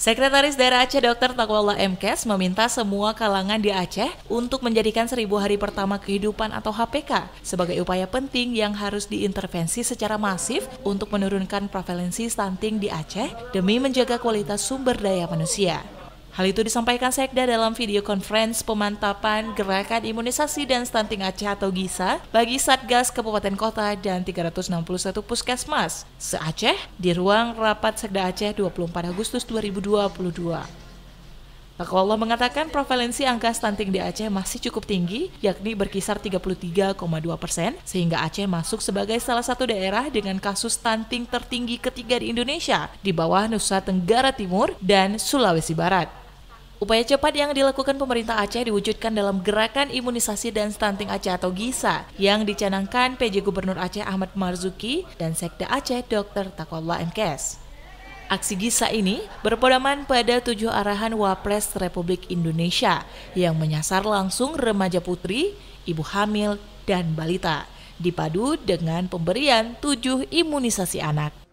Sekretaris Daerah Aceh Dr. Takwallah MKes meminta semua kalangan di Aceh untuk menjadikan seribu hari pertama kehidupan atau HPK sebagai upaya penting yang harus diintervensi secara masif untuk menurunkan prevalensi stunting di Aceh demi menjaga kualitas sumber daya manusia. Hal itu disampaikan Sekda dalam video conference pemantapan gerakan imunisasi dan stunting Aceh atau GISA bagi Satgas Kabupaten Kota dan 361 puskesmas se-Aceh di ruang rapat Sekda Aceh 24 Agustus 2022. Maka Allah mengatakan prevalensi angka stunting di Aceh masih cukup tinggi, yakni berkisar 33,2 persen, sehingga Aceh masuk sebagai salah satu daerah dengan kasus stunting tertinggi ketiga di Indonesia, di bawah Nusa Tenggara Timur dan Sulawesi Barat. Upaya cepat yang dilakukan pemerintah Aceh diwujudkan dalam Gerakan Imunisasi dan Stunting Aceh atau GISA yang dicanangkan PJ Gubernur Aceh Ahmad Marzuki dan Sekda Aceh Dr. Takwallah MKS. Aksi GISA ini berpedoman pada tujuh arahan Wapres Republik Indonesia yang menyasar langsung remaja putri, ibu hamil, dan balita, dipadu dengan pemberian tujuh imunisasi anak.